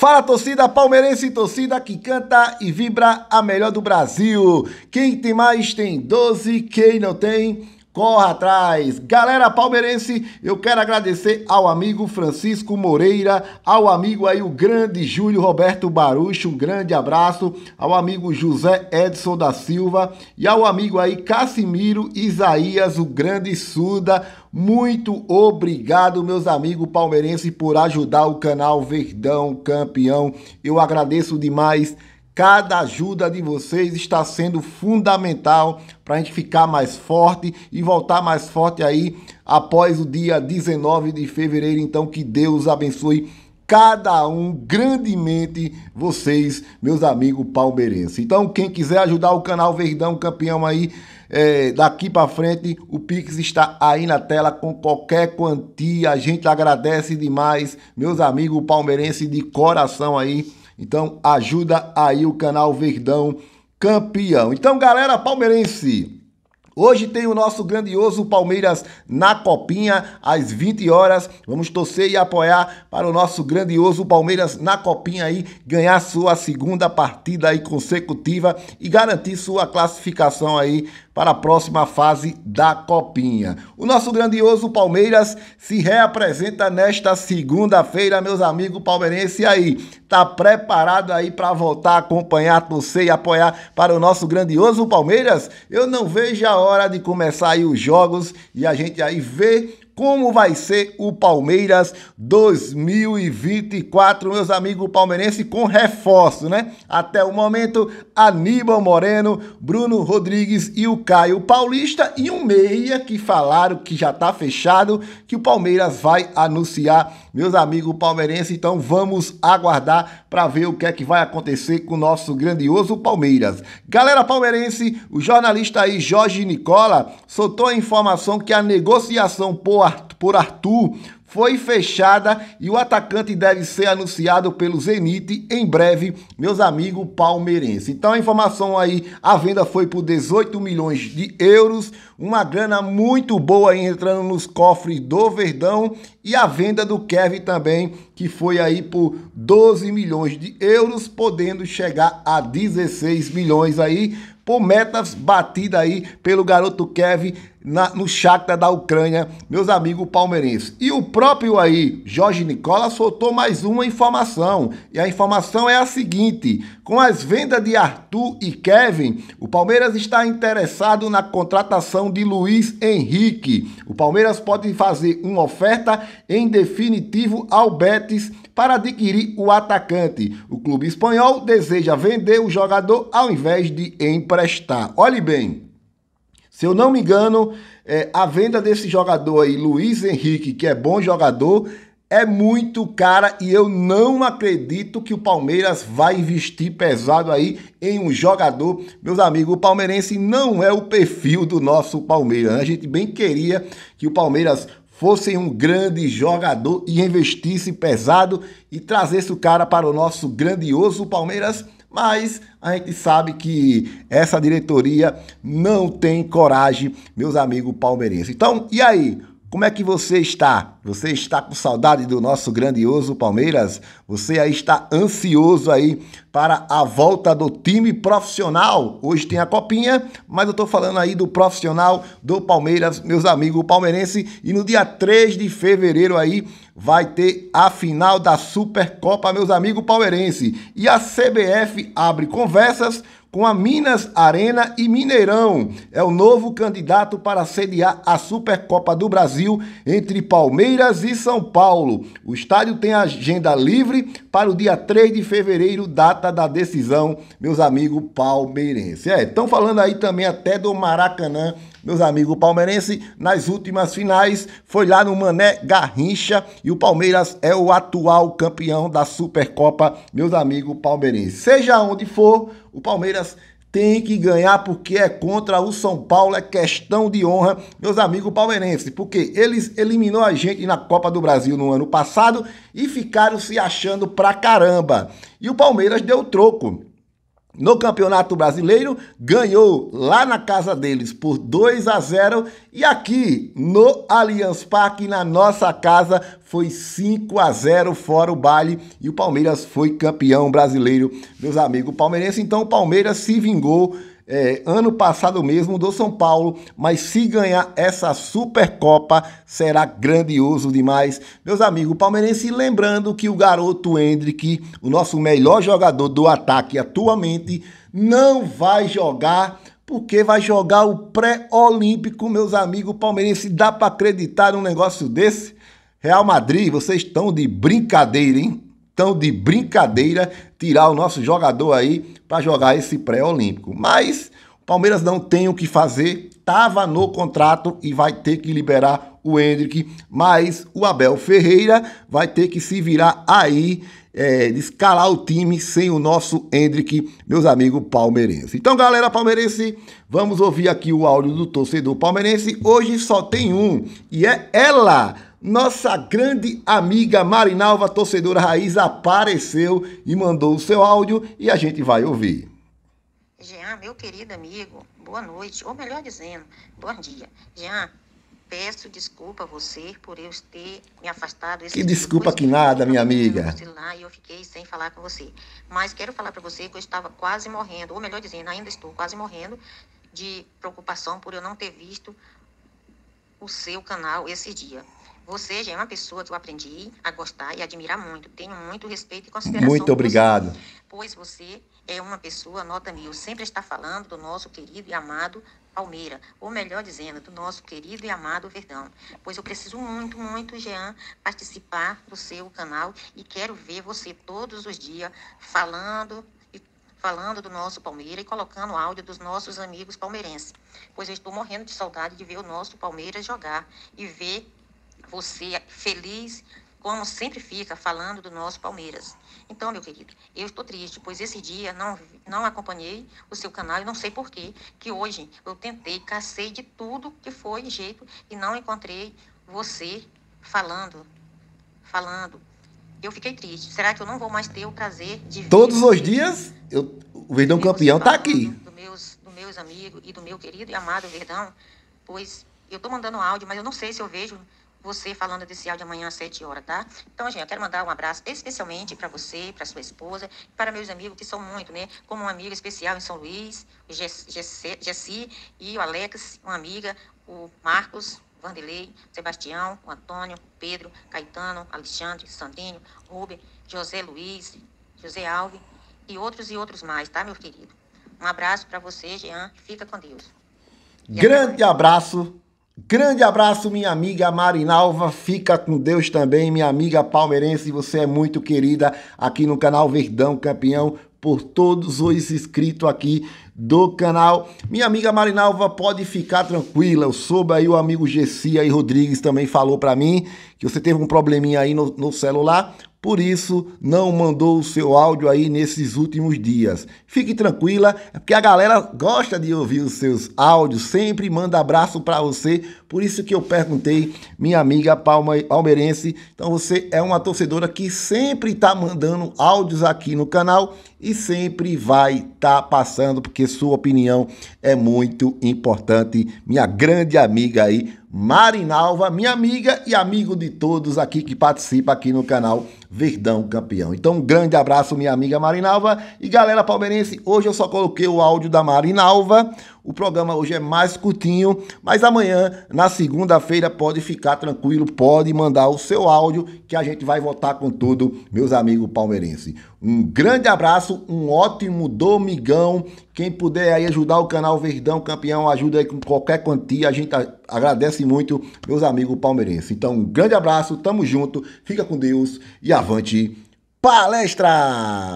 Fala torcida palmeirense, torcida que canta e vibra a melhor do Brasil. Quem tem mais tem 12, quem não tem corre atrás. Galera palmeirense, eu quero agradecer ao amigo Francisco Moreira, ao amigo aí o grande Júlio Roberto Barucho, um grande abraço, ao amigo José Edson da Silva e ao amigo aí Cassimiro Isaías, o grande Suda, muito obrigado, meus amigos palmeirenses, por ajudar o canal Verdão Campeão. Eu agradeço demais. Cada ajuda de vocês está sendo fundamental para a gente ficar mais forte e voltar mais forte aí após o dia 19 de fevereiro. Então, que Deus abençoe cada um grandemente vocês, meus amigos palmeirenses. Então, quem quiser ajudar o canal Verdão Campeão aí, é, daqui para frente, o Pix está aí na tela com qualquer quantia. A gente agradece demais, meus amigos palmeirenses de coração aí. Então, ajuda aí o canal Verdão Campeão. Então, galera palmeirense, Hoje tem o nosso grandioso Palmeiras na Copinha, às 20 horas. Vamos torcer e apoiar para o nosso grandioso Palmeiras na Copinha aí, ganhar sua segunda partida aí consecutiva e garantir sua classificação aí para a próxima fase da Copinha. O nosso grandioso Palmeiras se reapresenta nesta segunda-feira, meus amigos palmeirenses. E aí, tá preparado aí para voltar, a acompanhar, torcer e apoiar para o nosso grandioso Palmeiras? Eu não vejo a hora de começar aí os jogos e a gente aí ver como vai ser o Palmeiras 2024, meus amigos palmeirenses, com reforço, né? Até o momento, Aníbal Moreno, Bruno Rodrigues e o Caio Paulista e um meia que falaram que já tá fechado, que o Palmeiras vai anunciar, meus amigos palmeirenses. Então vamos aguardar para ver o que é que vai acontecer com o nosso grandioso Palmeiras. Galera palmeirense, o jornalista aí Jorge Nicola soltou a informação que a negociação por por Arthur foi fechada e o atacante deve ser anunciado pelo Zenit em breve, meus amigos palmeirenses. Então a informação aí, a venda foi por 18 milhões de euros, uma grana muito boa aí entrando nos cofres do Verdão e a venda do Kevin também, que foi aí por 12 milhões de euros, podendo chegar a 16 milhões aí por metas batida aí pelo garoto Kevin na, no Shakhtar da Ucrânia, meus amigos palmeirenses. E o próprio aí, Jorge Nicola, soltou mais uma informação. E a informação é a seguinte: com as vendas de Arthur e Kevin, o Palmeiras está interessado na contratação de Luiz Henrique. O Palmeiras pode fazer uma oferta em definitivo ao Betis para adquirir o atacante. O clube espanhol deseja vender o jogador ao invés de emprestar. Olhe bem. Se eu não me engano, é, a venda desse jogador aí, Luiz Henrique, que é bom jogador, é muito cara e eu não acredito que o Palmeiras vai investir pesado aí em um jogador. Meus amigos, o palmeirense não é o perfil do nosso Palmeiras. Né? A gente bem queria que o Palmeiras fosse um grande jogador e investisse pesado e trazesse o cara para o nosso grandioso Palmeiras, mas a gente sabe que essa diretoria não tem coragem, meus amigos palmeirenses. Então, e aí? Como é que você está? Você está com saudade do nosso grandioso Palmeiras? Você aí está ansioso aí para a volta do time profissional? Hoje tem a copinha, mas eu estou falando aí do profissional do Palmeiras, meus amigos palmeirense, e no dia 3 de fevereiro aí vai ter a final da Supercopa, meus amigos palmeirense. E a CBF abre conversas com a Minas Arena e Mineirão. É o novo candidato para sediar a Supercopa do Brasil entre Palmeiras e São Paulo. O estádio tem agenda livre para o dia 3 de fevereiro, data da decisão, meus amigos palmeirenses. É, estão falando aí também até do Maracanã meus amigos, palmeirenses palmeirense nas últimas finais foi lá no Mané Garrincha e o Palmeiras é o atual campeão da Supercopa, meus amigos palmeirenses. Seja onde for, o Palmeiras tem que ganhar porque é contra o São Paulo, é questão de honra, meus amigos palmeirenses, porque eles eliminou a gente na Copa do Brasil no ano passado e ficaram se achando pra caramba. E o Palmeiras deu troco. No Campeonato Brasileiro, ganhou lá na casa deles por 2 a 0 e aqui no Allianz Parque, na nossa casa, foi 5 a 0 fora o baile e o Palmeiras foi campeão brasileiro. Meus amigos palmeirenses, então o Palmeiras se vingou é, ano passado mesmo do São Paulo, mas se ganhar essa Supercopa será grandioso demais. Meus amigos palmeirense, lembrando que o garoto Hendrick, o nosso melhor jogador do ataque atualmente, não vai jogar porque vai jogar o pré-olímpico, meus amigos palmeirense, dá para acreditar num negócio desse? Real Madrid, vocês estão de brincadeira, hein? estão de brincadeira tirar o nosso jogador aí para jogar esse pré-olímpico. Mas o Palmeiras não tem o que fazer, estava no contrato e vai ter que liberar o Hendrick, mas o Abel Ferreira vai ter que se virar aí, é, escalar o time sem o nosso Hendrick, meus amigos palmeirenses. Então, galera palmeirense, vamos ouvir aqui o áudio do torcedor palmeirense. Hoje só tem um, e é ela, nossa grande amiga Marinalva, torcedora raiz, apareceu e mandou o seu áudio e a gente vai ouvir. Jean, meu querido amigo, boa noite, ou melhor dizendo, bom dia. Jean, peço desculpa a você por eu ter me afastado. Esse que desculpa que nada, minha amiga. Lá e eu fiquei sem falar com você. Mas quero falar para você que eu estava quase morrendo, ou melhor dizendo, ainda estou quase morrendo de preocupação por eu não ter visto o seu canal esse dia. Você já é uma pessoa que eu aprendi a gostar e admirar muito. Tenho muito respeito e consideração. Muito obrigado. Você, pois você é uma pessoa nota mil. Sempre está falando do nosso querido e amado Palmeira, ou melhor dizendo, do nosso querido e amado Verdão. Pois eu preciso muito, muito, Jean, participar do seu canal e quero ver você todos os dias falando falando do nosso Palmeiras e colocando áudio dos nossos amigos palmeirenses, pois eu estou morrendo de saudade de ver o nosso Palmeiras jogar e ver você é feliz, como sempre fica falando do nosso Palmeiras. Então, meu querido, eu estou triste, pois esse dia não, não acompanhei o seu canal e não sei porquê, que hoje eu tentei, cacei de tudo que foi jeito e não encontrei você falando, falando. Eu fiquei triste. Será que eu não vou mais ter o prazer de Todos os dias, eu, o Verdão Campeão está assim, aqui. Dos meus, do meus amigos e do meu querido e amado Verdão, pois eu estou mandando áudio, mas eu não sei se eu vejo você falando desse áudio amanhã às 7 horas, tá? Então, gente, eu quero mandar um abraço especialmente para você, para sua esposa, para meus amigos que são muito, né? Como um amigo especial em São Luís, o Jessi e o Alex, uma amiga, o Marcos, Vanderlei, Sebastião, o Antônio, Pedro, Caetano, Alexandre, Sandrinho, Rubem, José Luiz, José Alves e outros e outros mais, tá, meu querido? Um abraço para você, Jean. Fica com Deus. E Grande abraço Grande abraço, minha amiga Marinalva. Fica com Deus também, minha amiga palmeirense. Você é muito querida aqui no canal Verdão Campeão por todos os inscritos aqui do canal. Minha amiga Marinalva pode ficar tranquila. Eu soube aí o amigo Gessi aí Rodrigues também falou para mim que você teve um probleminha aí no, no celular, por isso não mandou o seu áudio aí nesses últimos dias. Fique tranquila, é porque a galera gosta de ouvir os seus áudios, sempre manda abraço para você. Por isso que eu perguntei, minha amiga palma, palmeirense. Então você é uma torcedora que sempre tá mandando áudios aqui no canal e sempre vai tá passando, porque sua opinião é muito importante. Minha grande amiga aí, Marinalva, minha amiga e amigo de todos aqui que participa aqui no canal Verdão Campeão. Então, um grande abraço, minha amiga Marinalva. E galera palmeirense, hoje eu só coloquei o áudio da Marinalva. O programa hoje é mais curtinho, mas amanhã, na segunda-feira, pode ficar tranquilo, pode mandar o seu áudio que a gente vai votar com tudo, meus amigos palmeirenses. Um grande abraço, um ótimo domingão. Quem puder aí ajudar o canal Verdão Campeão, ajuda aí com qualquer quantia. A gente tá agradece muito meus amigos palmeirenses. Então, um grande abraço, tamo junto, fica com Deus e avante palestra!